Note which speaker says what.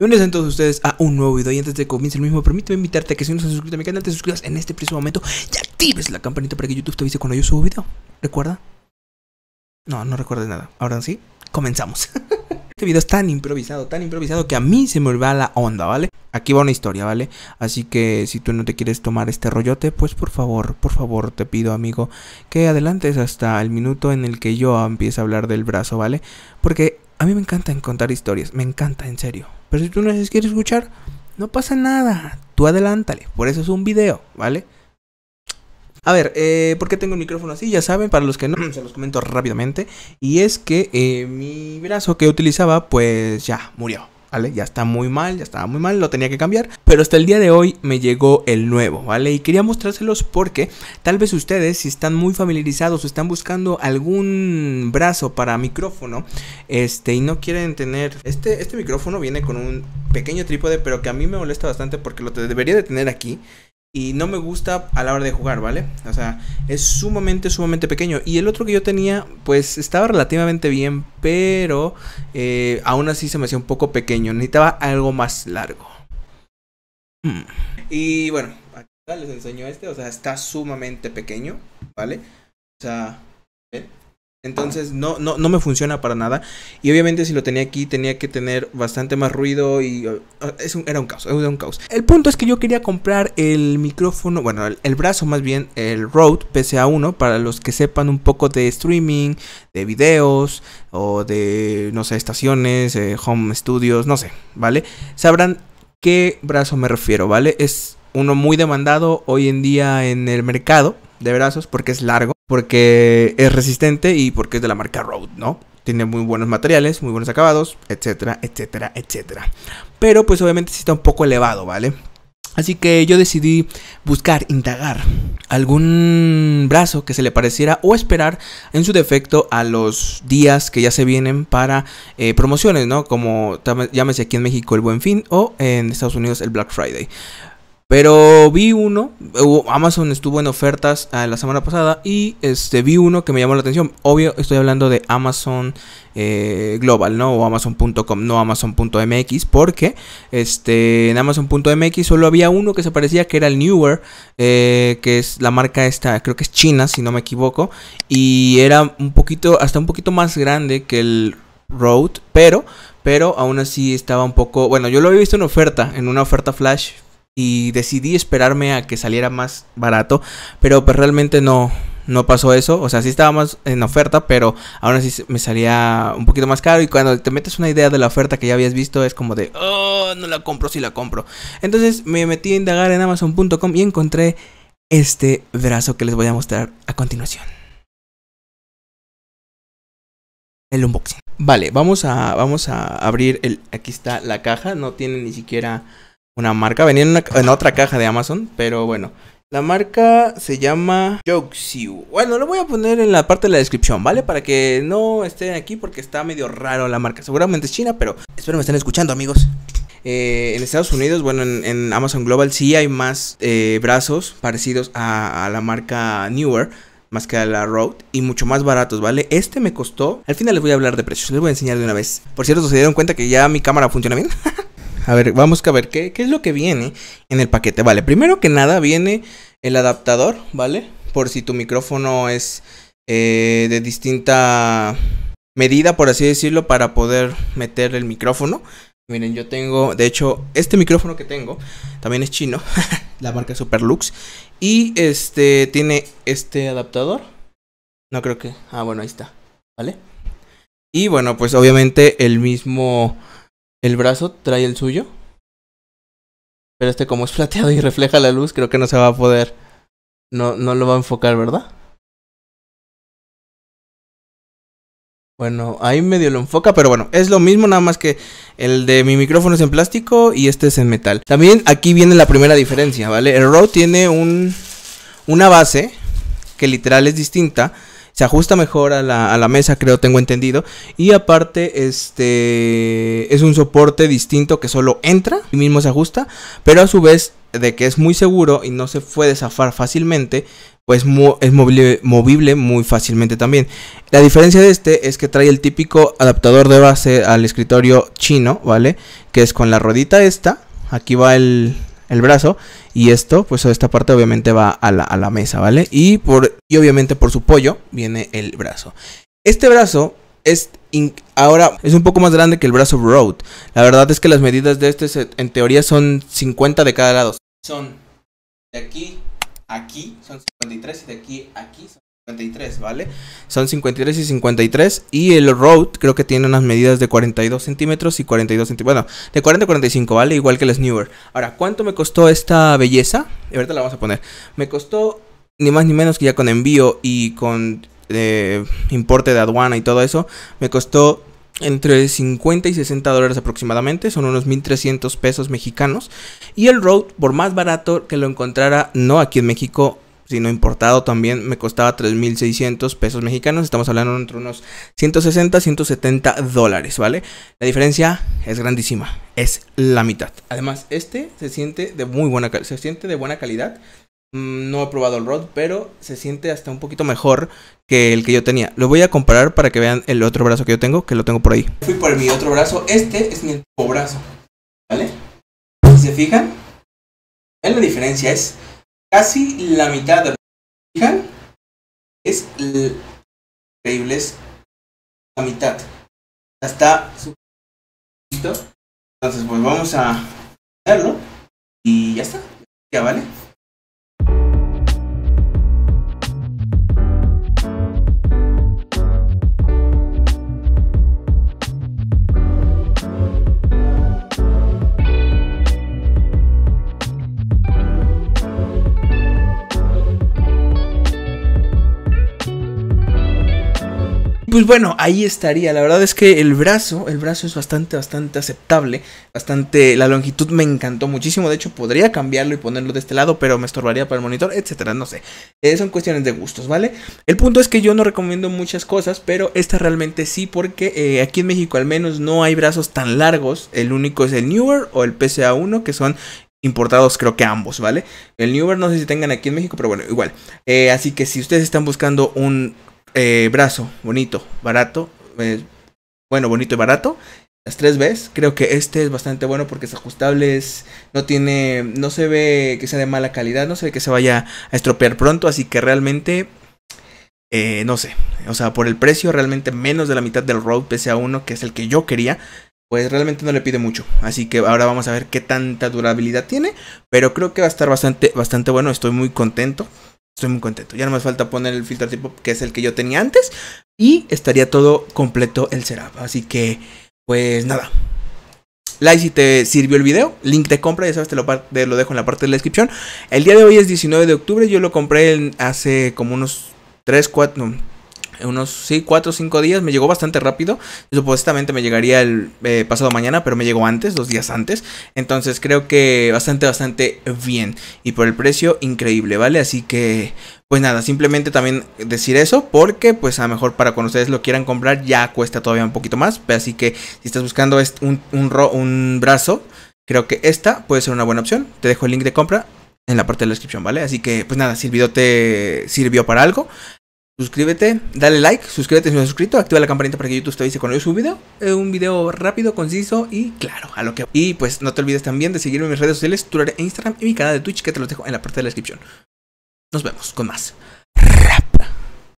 Speaker 1: Bienvenidos a ustedes a un nuevo video y antes de que comience el mismo permíteme invitarte a que si no estás suscrito a mi canal te suscribas en este preciso momento y actives la campanita para que YouTube te avise cuando yo subo video. ¿Recuerda? No, no recuerdes nada. Ahora sí, comenzamos. este video es tan improvisado, tan improvisado que a mí se me olvida la onda, ¿vale? Aquí va una historia, ¿vale? Así que si tú no te quieres tomar este rollote, pues por favor, por favor te pido, amigo, que adelantes hasta el minuto en el que yo empiece a hablar del brazo, ¿vale? Porque a mí me encanta contar historias, me encanta, en serio. Pero si tú no quieres escuchar, no pasa nada. Tú adelántale. Por eso es un video, ¿vale? A ver, eh, ¿por qué tengo el micrófono así? Ya saben, para los que no, se los comento rápidamente. Y es que eh, mi brazo que utilizaba, pues ya murió. Ya está muy mal, ya estaba muy mal, lo tenía que cambiar, pero hasta el día de hoy me llegó el nuevo, ¿vale? Y quería mostrárselos porque tal vez ustedes, si están muy familiarizados o están buscando algún brazo para micrófono, este, y no quieren tener... Este, este micrófono viene con un pequeño trípode, pero que a mí me molesta bastante porque lo debería de tener aquí y no me gusta a la hora de jugar, ¿vale? O sea, es sumamente, sumamente pequeño. Y el otro que yo tenía, pues estaba relativamente bien, pero eh, aún así se me hacía un poco pequeño. Necesitaba algo más largo. Hmm. Y bueno, aquí les enseño este. O sea, está sumamente pequeño, ¿vale? O sea, ¿ven? Entonces no, no, no me funciona para nada. Y obviamente si lo tenía aquí tenía que tener bastante más ruido y uh, uh, era un caos, era un caos. El punto es que yo quería comprar el micrófono, bueno, el, brazo más bien, el Rode PCA1 para los que sepan un poco de streaming, de videos o de, no sé, estaciones, eh, home studios, no sé, ¿vale? Sabrán qué brazo me refiero, ¿vale? Es uno muy demandado hoy en día en el mercado de brazos porque es largo porque es resistente y porque es de la marca Road, ¿no? Tiene muy buenos materiales, muy buenos acabados, etcétera, etcétera, etcétera. Pero pues obviamente sí está un poco elevado, ¿vale? Así que yo decidí buscar, indagar algún brazo que se le pareciera o esperar en su defecto a los días que ya se vienen para eh, promociones, ¿no? Como llámese aquí en México el Buen Fin o en Estados Unidos el Black Friday. Pero vi uno, Amazon estuvo en ofertas ah, la semana pasada y este vi uno que me llamó la atención. Obvio, estoy hablando de Amazon eh, Global, ¿no? O Amazon.com, no Amazon.mx, porque este, en Amazon.mx solo había uno que se parecía que era el Newer, eh, que es la marca esta, creo que es China, si no me equivoco, y era un poquito, hasta un poquito más grande que el Road, pero, pero aún así estaba un poco, bueno, yo lo había visto en oferta, en una oferta flash y decidí esperarme a que saliera más barato, pero pues realmente no, no pasó eso. O sea, sí estaba más en oferta, pero ahora sí me salía un poquito más caro. Y cuando te metes una idea de la oferta que ya habías visto, es como de, oh, no la compro, sí la compro. Entonces me metí a indagar en amazon.com y encontré este brazo que les voy a mostrar a continuación. El unboxing. Vale, vamos a, vamos a abrir el... Aquí está la caja, no tiene ni siquiera una marca. Venía en, otra caja de Amazon, pero bueno. La marca se llama Joksiu. Bueno, lo voy a poner en la parte de la descripción, ¿vale? Para que no estén aquí porque está medio raro la marca. Seguramente es china, pero espero me estén escuchando, amigos. Eh, en Estados Unidos, bueno, en, Amazon Global sí hay más eh, brazos parecidos a, a, la marca Newer. Más que a la Road y mucho más baratos, ¿vale? Este me costó. Al final les voy a hablar de precios, les voy a enseñar de una vez. Por cierto, ¿se dieron cuenta que ya mi cámara funciona bien? a ver, vamos a ver qué, es lo que viene en el paquete. Vale, primero que nada viene el adaptador, ¿vale? Por si tu micrófono es eh, de distinta medida, por así decirlo, para poder meter el micrófono. Miren, yo tengo, de hecho, este micrófono que tengo también es chino, la marca Superlux. Y este tiene este adaptador. No creo que. Ah, bueno, ahí está. ¿Vale? Y bueno, pues obviamente el mismo el brazo trae el suyo. Pero este como es plateado y refleja la luz, creo que no se va a poder. No, no lo va a enfocar, ¿verdad? Bueno, ahí medio lo enfoca, pero bueno, es lo mismo, nada más que el de mi micrófono es en plástico y este es en metal. También aquí viene la primera diferencia, ¿vale? El Rode tiene un, una base que literal es distinta se ajusta mejor a la, mesa, creo, tengo entendido. Y aparte, este es un soporte distinto que solo entra y mismo se ajusta, pero a su vez de que es muy seguro y no se puede zafar fácilmente, pues es movible, movible, muy fácilmente también. La diferencia de este es que trae el típico adaptador de base al escritorio chino, ¿vale? Que es con la ruedita esta, aquí va el, el brazo y esto, pues esta parte obviamente va a la, a la mesa, ¿vale? Y, por, y obviamente por su pollo viene el brazo. Este brazo es ahora es un poco más grande que el brazo Road. La verdad es que las medidas de este en teoría son 50 de cada lado. Son de aquí a aquí, son 53 y de aquí a aquí ¿vale? Son 53 y 53 y el Road creo que tiene unas medidas de 42 centímetros y 42 centímetros, bueno, de 40 a 45, ¿vale? Igual que el Snewer. Ahora, ¿cuánto me costó esta belleza? Y ahorita la vamos a poner. Me costó ni más ni menos que ya con envío y con eh, importe de aduana y todo eso, me costó entre 50 y 60 dólares aproximadamente, son unos 1300 pesos mexicanos. Y el Road, por más barato que lo encontrara, no aquí en México, si sino importado también, me costaba 3.600 pesos mexicanos. Estamos hablando entre unos 160, 170 dólares, ¿vale? La diferencia es grandísima, es la mitad. Además, este se siente de muy buena, se siente de buena calidad. Mm, no he probado el Rod, pero se siente hasta un poquito mejor que el que yo tenía. Lo voy a comparar para que vean el otro brazo que yo tengo, que lo tengo por ahí. Fui por mi otro brazo. Este es mi otro brazo, ¿vale? Si se fijan, la diferencia, es casi la mitad de fijan es increíble es la mitad está listo entonces pues vamos a verlo y ya está ya vale Pues bueno, ahí estaría. La verdad es que el brazo, el brazo es bastante, bastante aceptable. Bastante, la longitud me encantó muchísimo. De hecho, podría cambiarlo y ponerlo de este lado, pero me estorbaría para el monitor, etcétera. No sé. Eh, son cuestiones de gustos, ¿vale? El punto es que yo no recomiendo muchas cosas, pero esta realmente sí, porque eh, aquí en México al menos no hay brazos tan largos. El único es el Newer o el PCA 1, que son importados creo que ambos, ¿vale? El Newer no sé si tengan aquí en México, pero bueno, igual. Eh, así que si ustedes están buscando un eh, brazo, bonito, barato. Eh, bueno, bonito y barato. Las tres veces, Creo que este es bastante bueno porque es ajustable. no tiene. No se ve que sea de mala calidad. No se ve que se vaya a estropear pronto. Así que realmente. Eh, no sé. O sea, por el precio, realmente menos de la mitad del Road A 1 que es el que yo quería. Pues realmente no le pide mucho. Así que ahora vamos a ver qué tanta durabilidad tiene. Pero creo que va a estar bastante, bastante bueno. Estoy muy contento. Estoy muy contento. Ya no me falta poner el filtro tipo que es el que yo tenía antes. Y estaría todo completo el setup. Así que, pues nada. Like si te sirvió el video, link de compra, ya sabes, te lo, dejo en la parte de la descripción. El día de hoy es 19 de octubre, yo lo compré hace como unos 3, 4, unos, sí, 4 o 5 días. Me llegó bastante rápido. Supuestamente me llegaría el eh, pasado mañana, pero me llegó antes, dos días antes. Entonces creo que bastante, bastante bien. Y por el precio, increíble, ¿vale? Así que... Pues nada, simplemente también decir eso porque pues a lo mejor para cuando ustedes lo quieran comprar ya cuesta todavía un poquito más. Así que si estás buscando un, un, ro un brazo, creo que esta puede ser una buena opción. Te dejo el link de compra en la parte de la descripción, ¿vale? Así que, pues nada, si el video te sirvió para algo, Suscríbete, dale like, suscríbete si no has suscrito, activa la campanita para que YouTube te avise cuando yo suba video. Eh, un video rápido, conciso y claro, a lo que... Y pues no te olvides también de seguirme en mis redes sociales, Twitter e Instagram y mi canal de Twitch que te los dejo en la parte de la descripción. Nos vemos con más.